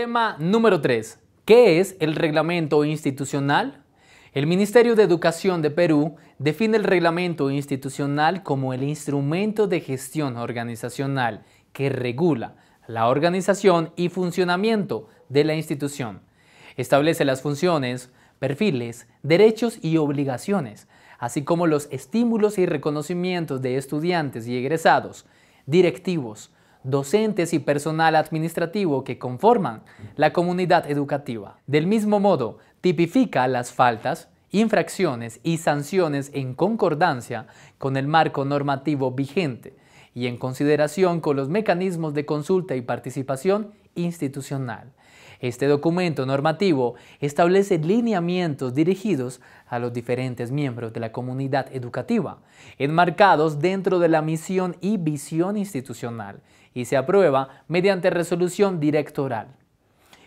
Tema número 3. ¿Qué es el reglamento institucional? El Ministerio de Educación de Perú define el reglamento institucional como el instrumento de gestión organizacional que regula la organización y funcionamiento de la institución. Establece las funciones, perfiles, derechos y obligaciones, así como los estímulos y reconocimientos de estudiantes y egresados, directivos, docentes y personal administrativo que conforman la comunidad educativa. Del mismo modo, tipifica las faltas, infracciones y sanciones en concordancia con el marco normativo vigente y en consideración con los mecanismos de consulta y participación institucional este documento normativo establece lineamientos dirigidos a los diferentes miembros de la comunidad educativa, enmarcados dentro de la misión y visión institucional, y se aprueba mediante resolución directoral.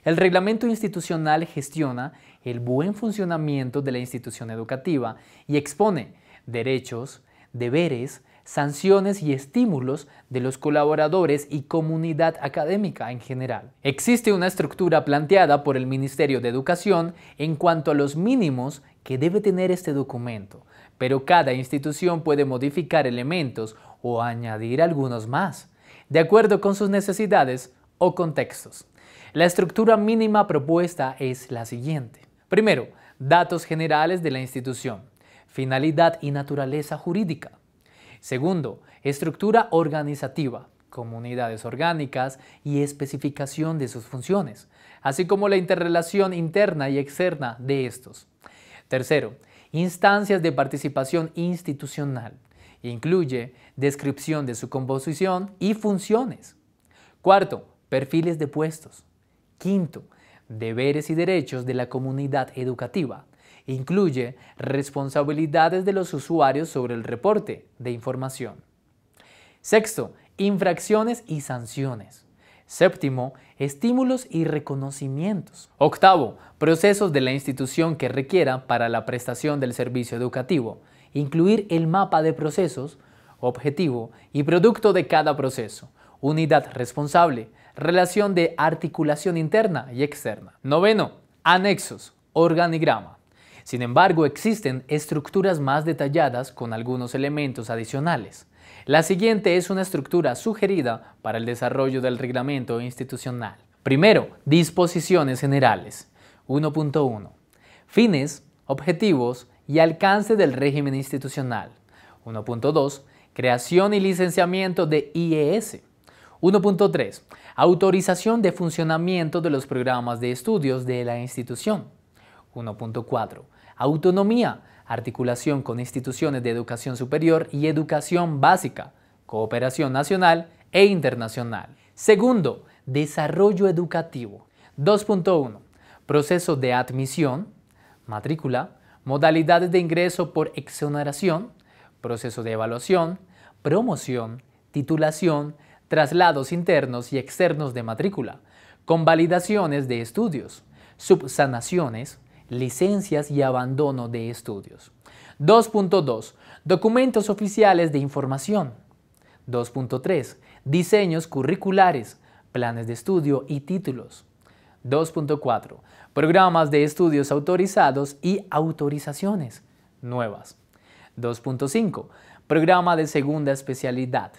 El reglamento institucional gestiona el buen funcionamiento de la institución educativa y expone derechos, deberes, sanciones y estímulos de los colaboradores y comunidad académica en general. Existe una estructura planteada por el Ministerio de Educación en cuanto a los mínimos que debe tener este documento, pero cada institución puede modificar elementos o añadir algunos más, de acuerdo con sus necesidades o contextos. La estructura mínima propuesta es la siguiente. Primero, datos generales de la institución, finalidad y naturaleza jurídica. Segundo, estructura organizativa, comunidades orgánicas y especificación de sus funciones, así como la interrelación interna y externa de estos. Tercero, instancias de participación institucional. Incluye descripción de su composición y funciones. Cuarto, perfiles de puestos. Quinto, deberes y derechos de la comunidad educativa. Incluye responsabilidades de los usuarios sobre el reporte de información. Sexto, infracciones y sanciones. Séptimo, estímulos y reconocimientos. Octavo, procesos de la institución que requiera para la prestación del servicio educativo. Incluir el mapa de procesos, objetivo y producto de cada proceso. Unidad responsable, relación de articulación interna y externa. Noveno, anexos, organigrama. Sin embargo, existen estructuras más detalladas con algunos elementos adicionales. La siguiente es una estructura sugerida para el desarrollo del reglamento institucional. Primero, disposiciones generales. 1.1. Fines, objetivos y alcance del régimen institucional. 1.2. Creación y licenciamiento de IES. E 1.3. Autorización de funcionamiento de los programas de estudios de la institución. 1.4 autonomía, articulación con instituciones de educación superior y educación básica, cooperación nacional e internacional. Segundo, desarrollo educativo. 2.1. Proceso de admisión, matrícula, modalidades de ingreso por exoneración, proceso de evaluación, promoción, titulación, traslados internos y externos de matrícula, convalidaciones de estudios, subsanaciones, licencias y abandono de estudios. 2.2. Documentos oficiales de información. 2.3. Diseños curriculares, planes de estudio y títulos. 2.4. Programas de estudios autorizados y autorizaciones nuevas. 2.5. Programa de segunda especialidad.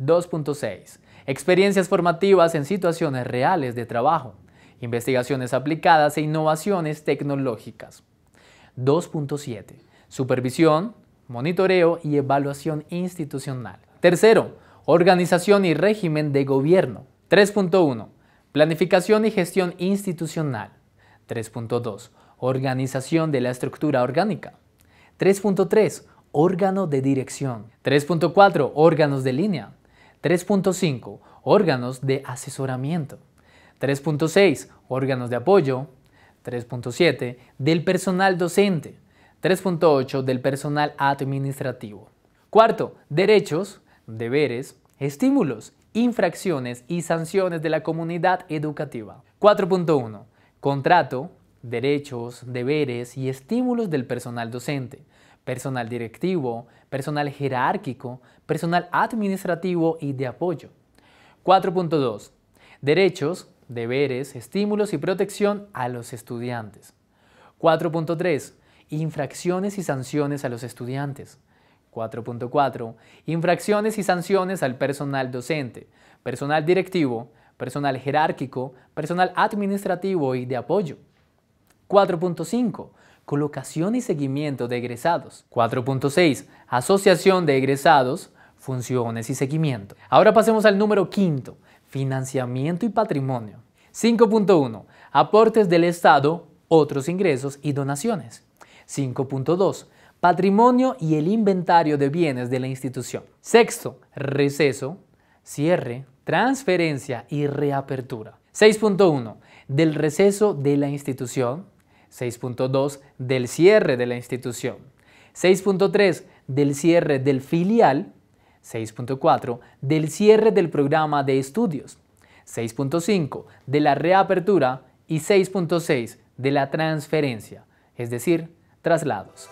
2.6. Experiencias formativas en situaciones reales de trabajo investigaciones aplicadas e innovaciones tecnológicas. 2.7. Supervisión, monitoreo y evaluación institucional. Tercero, organización y régimen de gobierno. 3.1. Planificación y gestión institucional. 3.2. Organización de la estructura orgánica. 3.3. Órgano de dirección. 3.4. Órganos de línea. 3.5. Órganos de asesoramiento. 3.6, órganos de apoyo, 3.7, del personal docente, 3.8, del personal administrativo. 4. derechos, deberes, estímulos, infracciones y sanciones de la comunidad educativa. 4.1, contrato, derechos, deberes y estímulos del personal docente, personal directivo, personal jerárquico, personal administrativo y de apoyo. 4.2, derechos, deberes, estímulos y protección a los estudiantes. 4.3. Infracciones y sanciones a los estudiantes. 4.4. Infracciones y sanciones al personal docente, personal directivo, personal jerárquico, personal administrativo y de apoyo. 4.5. Colocación y seguimiento de egresados. 4.6. Asociación de egresados, funciones y seguimiento. Ahora pasemos al número quinto, financiamiento y patrimonio. 5.1. Aportes del Estado, otros ingresos y donaciones. 5.2. Patrimonio y el inventario de bienes de la institución. Sexto. Receso, cierre, transferencia y reapertura. 6.1. Del receso de la institución. 6.2. Del cierre de la institución. 6.3. Del cierre del filial. 6.4 del cierre del programa de estudios, 6.5 de la reapertura y 6.6 de la transferencia, es decir, traslados.